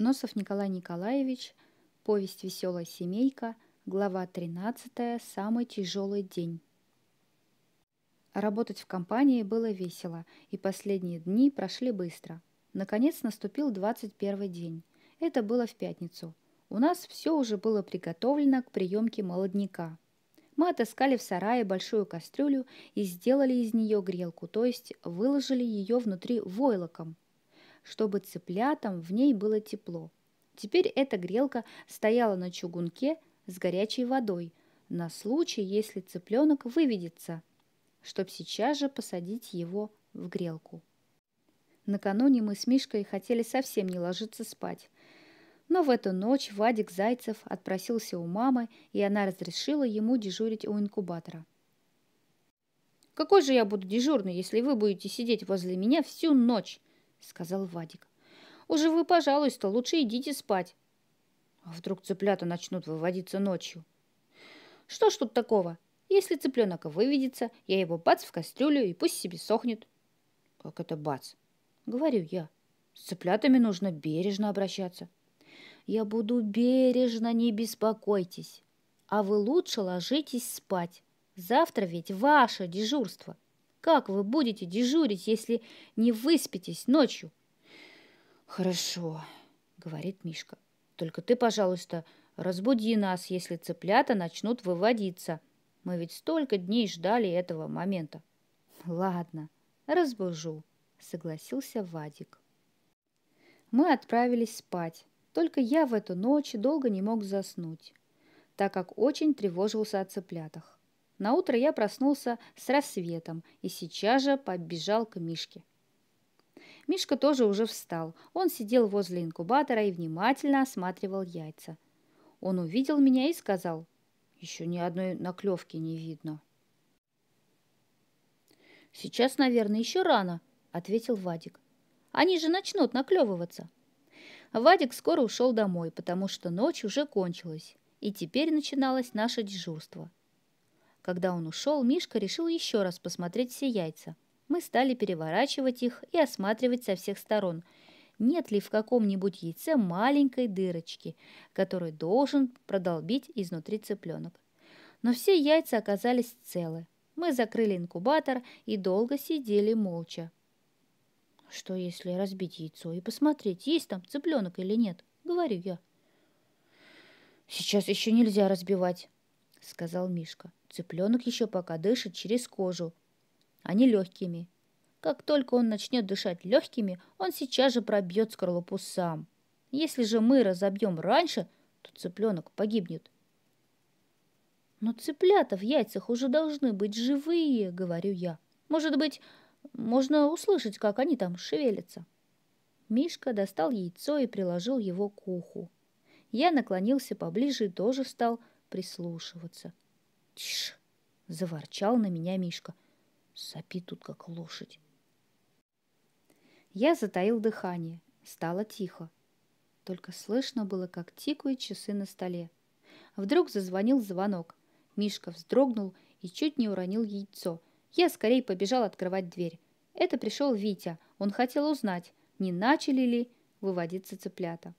Носов Николай Николаевич, повесть «Веселая семейка», глава 13, самый тяжелый день. Работать в компании было весело, и последние дни прошли быстро. Наконец наступил 21 день. Это было в пятницу. У нас все уже было приготовлено к приемке молодняка. Мы отыскали в сарае большую кастрюлю и сделали из нее грелку, то есть выложили ее внутри войлоком – чтобы цыплятам в ней было тепло. Теперь эта грелка стояла на чугунке с горячей водой на случай, если цыпленок выведется, чтобы сейчас же посадить его в грелку. Накануне мы с Мишкой хотели совсем не ложиться спать. Но в эту ночь Вадик Зайцев отпросился у мамы, и она разрешила ему дежурить у инкубатора. «Какой же я буду дежурный, если вы будете сидеть возле меня всю ночь?» – сказал Вадик. «Уже вы, пожалуйста, лучше идите спать. А вдруг цыплята начнут выводиться ночью?» «Что ж тут такого? Если цыпленок выведется, я его бац в кастрюлю и пусть себе сохнет». «Как это бац?» – говорю я. «С цыплятами нужно бережно обращаться». «Я буду бережно, не беспокойтесь. А вы лучше ложитесь спать. Завтра ведь ваше дежурство». Как вы будете дежурить, если не выспитесь ночью? Хорошо, говорит Мишка. Только ты, пожалуйста, разбуди нас, если цыплята начнут выводиться. Мы ведь столько дней ждали этого момента. Ладно, разбужу, согласился Вадик. Мы отправились спать. Только я в эту ночь долго не мог заснуть, так как очень тревожился о цыплятах. На утро я проснулся с рассветом и сейчас же побежал к Мишке. Мишка тоже уже встал. Он сидел возле инкубатора и внимательно осматривал яйца. Он увидел меня и сказал, «Еще ни одной наклевки не видно». «Сейчас, наверное, еще рано», — ответил Вадик. «Они же начнут наклевываться». Вадик скоро ушел домой, потому что ночь уже кончилась, и теперь начиналось наше дежурство — когда он ушел, Мишка решил еще раз посмотреть все яйца. Мы стали переворачивать их и осматривать со всех сторон, нет ли в каком-нибудь яйце маленькой дырочки, которую должен продолбить изнутри цыпленок. Но все яйца оказались целы. Мы закрыли инкубатор и долго сидели молча. «Что, если разбить яйцо и посмотреть, есть там цыпленок или нет?» — говорю я. «Сейчас еще нельзя разбивать», — сказал Мишка. Цыпленок еще пока дышит через кожу, а не легкими. Как только он начнет дышать легкими, он сейчас же пробьет скорлупу сам. Если же мы разобьем раньше, то цыпленок погибнет. Но цыплята в яйцах уже должны быть живые, говорю я. Может быть, можно услышать, как они там шевелятся. Мишка достал яйцо и приложил его к уху. Я наклонился поближе и тоже стал прислушиваться. Тш! заворчал на меня Мишка. Сопи тут, как лошадь. Я затаил дыхание. Стало тихо. Только слышно было, как тикают часы на столе. Вдруг зазвонил звонок. Мишка вздрогнул и чуть не уронил яйцо. Я скорее побежал открывать дверь. Это пришел Витя. Он хотел узнать, не начали ли выводиться цыплята.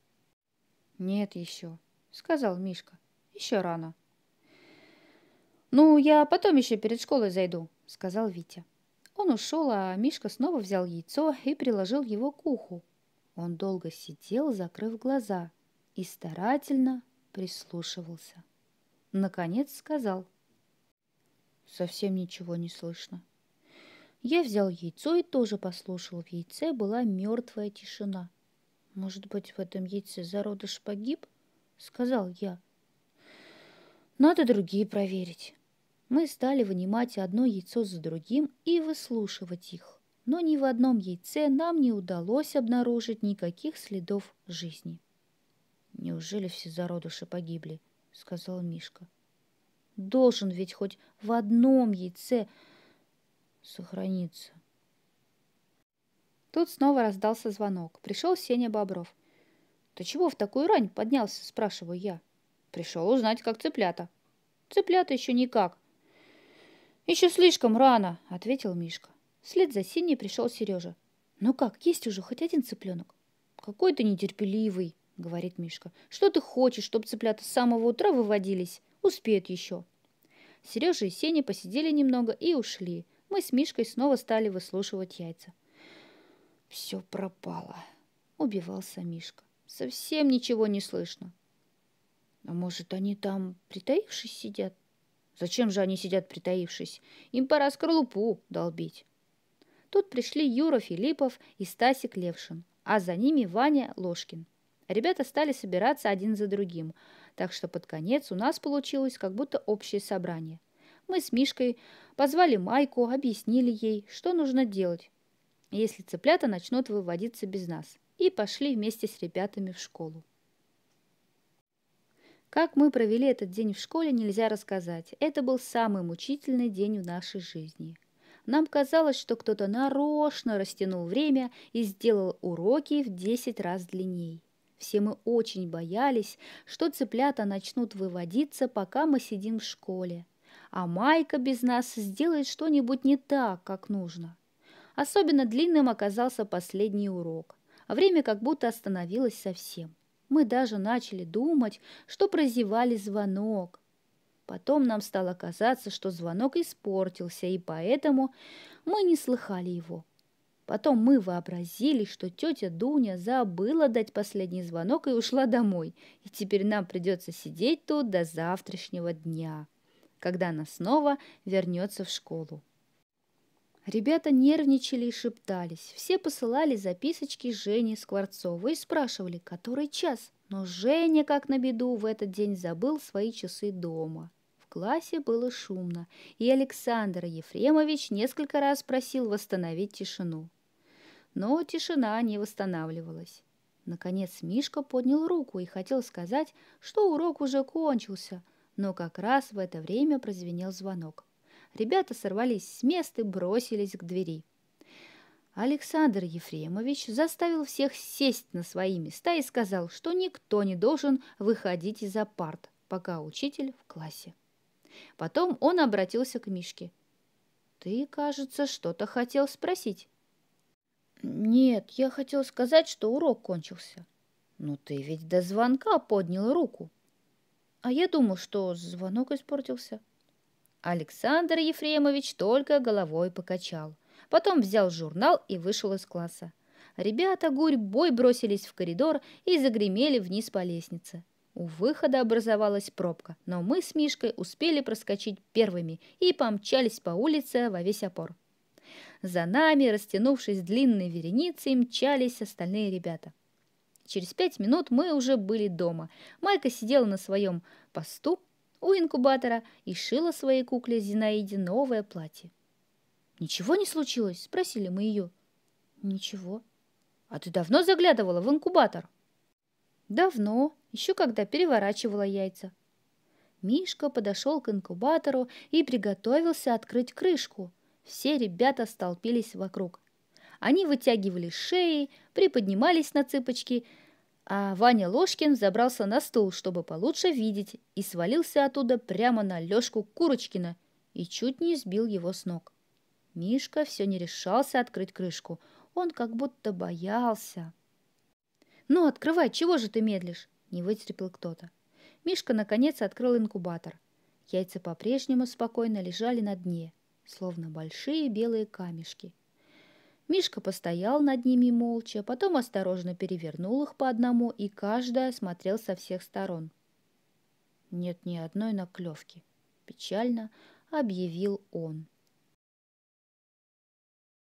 «Нет еще», — сказал Мишка. «Еще рано». «Ну, я потом еще перед школой зайду», — сказал Витя. Он ушел, а Мишка снова взял яйцо и приложил его к уху. Он долго сидел, закрыв глаза, и старательно прислушивался. Наконец сказал. «Совсем ничего не слышно». Я взял яйцо и тоже послушал. В яйце была мертвая тишина. «Может быть, в этом яйце зародыш погиб?» — сказал я. «Надо другие проверить». Мы стали вынимать одно яйцо за другим и выслушивать их. Но ни в одном яйце нам не удалось обнаружить никаких следов жизни. «Неужели все зародыши погибли?» — сказал Мишка. «Должен ведь хоть в одном яйце сохраниться». Тут снова раздался звонок. Пришел Сеня Бобров. «Ты чего в такую рань поднялся?» – спрашиваю я. «Пришел узнать, как цыплята». «Цыплята еще никак. «Еще слишком рано», — ответил Мишка. Вслед за синей пришел Сережа. «Ну как, есть уже хоть один цыпленок?» «Какой ты нетерпеливый», — говорит Мишка. «Что ты хочешь, чтобы цыплята с самого утра выводились? Успеют еще». Сережа и Сеня посидели немного и ушли. Мы с Мишкой снова стали выслушивать яйца. «Все пропало», — убивался Мишка. «Совсем ничего не слышно». «А может, они там притаившись сидят?» Зачем же они сидят притаившись? Им пора скорлупу долбить. Тут пришли Юра Филиппов и Стасик Левшин, а за ними Ваня Ложкин. Ребята стали собираться один за другим, так что под конец у нас получилось как будто общее собрание. Мы с Мишкой позвали Майку, объяснили ей, что нужно делать, если цыплята начнут выводиться без нас, и пошли вместе с ребятами в школу. Как мы провели этот день в школе, нельзя рассказать. Это был самый мучительный день в нашей жизни. Нам казалось, что кто-то нарочно растянул время и сделал уроки в 10 раз длиннее. Все мы очень боялись, что цыплята начнут выводиться, пока мы сидим в школе. А Майка без нас сделает что-нибудь не так, как нужно. Особенно длинным оказался последний урок. а Время как будто остановилось совсем. Мы даже начали думать, что прозевали звонок. Потом нам стало казаться, что звонок испортился, и поэтому мы не слыхали его. Потом мы вообразили, что тетя Дуня забыла дать последний звонок и ушла домой, и теперь нам придется сидеть тут до завтрашнего дня, когда она снова вернется в школу. Ребята нервничали и шептались. Все посылали записочки Жене Скворцову и спрашивали, который час. Но Женя, как на беду, в этот день забыл свои часы дома. В классе было шумно, и Александр Ефремович несколько раз просил восстановить тишину. Но тишина не восстанавливалась. Наконец Мишка поднял руку и хотел сказать, что урок уже кончился, но как раз в это время прозвенел звонок – Ребята сорвались с мест и бросились к двери. Александр Ефремович заставил всех сесть на свои места и сказал, что никто не должен выходить из-за парт, пока учитель в классе. Потом он обратился к Мишке. «Ты, кажется, что-то хотел спросить». «Нет, я хотел сказать, что урок кончился». «Ну ты ведь до звонка поднял руку». «А я думал, что звонок испортился». Александр Ефремович только головой покачал. Потом взял журнал и вышел из класса. Ребята гурьбой бросились в коридор и загремели вниз по лестнице. У выхода образовалась пробка, но мы с Мишкой успели проскочить первыми и помчались по улице во весь опор. За нами, растянувшись длинной вереницей, мчались остальные ребята. Через пять минут мы уже были дома. Майка сидела на своем посту, у инкубатора и шила своей кукле Зинаиде новое платье. «Ничего не случилось?» – спросили мы ее. «Ничего». «А ты давно заглядывала в инкубатор?» «Давно, еще когда переворачивала яйца». Мишка подошел к инкубатору и приготовился открыть крышку. Все ребята столпились вокруг. Они вытягивали шеи, приподнимались на цыпочки – а Ваня Ложкин забрался на стул, чтобы получше видеть, и свалился оттуда прямо на Лёшку Курочкина и чуть не сбил его с ног. Мишка все не решался открыть крышку. Он как будто боялся. «Ну, открывай, чего же ты медлишь?» – не вытерпел кто-то. Мишка, наконец, открыл инкубатор. Яйца по-прежнему спокойно лежали на дне, словно большие белые камешки – Мишка постоял над ними молча, потом осторожно перевернул их по одному, и каждая смотрел со всех сторон. «Нет ни одной наклевки», — печально объявил он.